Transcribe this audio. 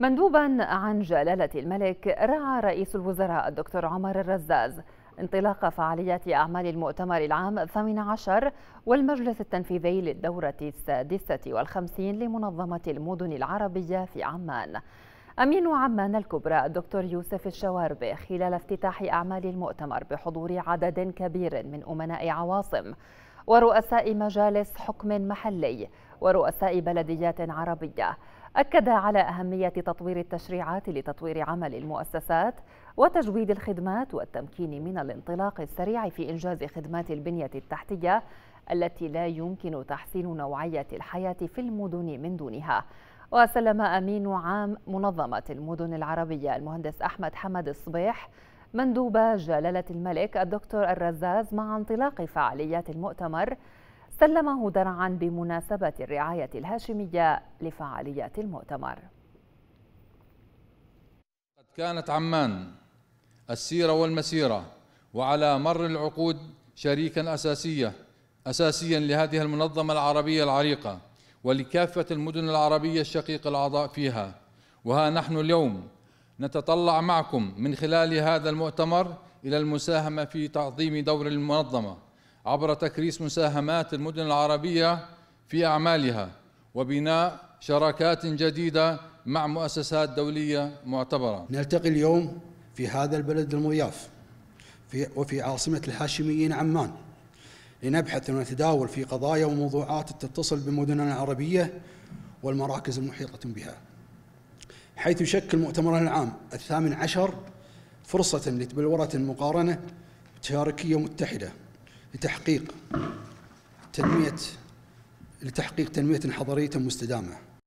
مندوبا عن جلالة الملك رعى رئيس الوزراء الدكتور عمر الرزاز انطلاق فعاليات أعمال المؤتمر العام 18 والمجلس التنفيذي للدورة السادسة والخمسين لمنظمة المدن العربية في عمان أمين عمان الكبرى الدكتور يوسف الشواربي خلال افتتاح أعمال المؤتمر بحضور عدد كبير من أمناء عواصم ورؤساء مجالس حكم محلي ورؤساء بلديات عربية أكد على أهمية تطوير التشريعات لتطوير عمل المؤسسات وتجويد الخدمات والتمكين من الانطلاق السريع في إنجاز خدمات البنية التحتية التي لا يمكن تحسين نوعية الحياة في المدن من دونها وسلم أمين عام منظمة المدن العربية المهندس أحمد حمد الصبيح مندوبة جلالة الملك الدكتور الرزاز مع انطلاق فعاليات المؤتمر سلمه درعا بمناسبة الرعاية الهاشمية لفعاليات المؤتمر قد كانت عمان السيرة والمسيرة وعلى مر العقود شريكا أساسيا أساسيا لهذه المنظمة العربية العريقة ولكافة المدن العربية الشقيقة الأعضاء فيها وها نحن اليوم نتطلع معكم من خلال هذا المؤتمر إلى المساهمة في تعظيم دور المنظمة عبر تكريس مساهمات المدن العربية في أعمالها وبناء شراكات جديدة مع مؤسسات دولية معتبرة نلتقي اليوم في هذا البلد المضياف في وفي عاصمة الهاشميين عمان لنبحث ونتداول في قضايا وموضوعات تتصل بمدننا العربية والمراكز المحيطة بها حيث يشكل مؤتمرنا العام الثامن عشر فرصة لتبلورة مقارنة تشاركية متحدة لتحقيق تنمية لتحقيق تنمية حضرية مستدامة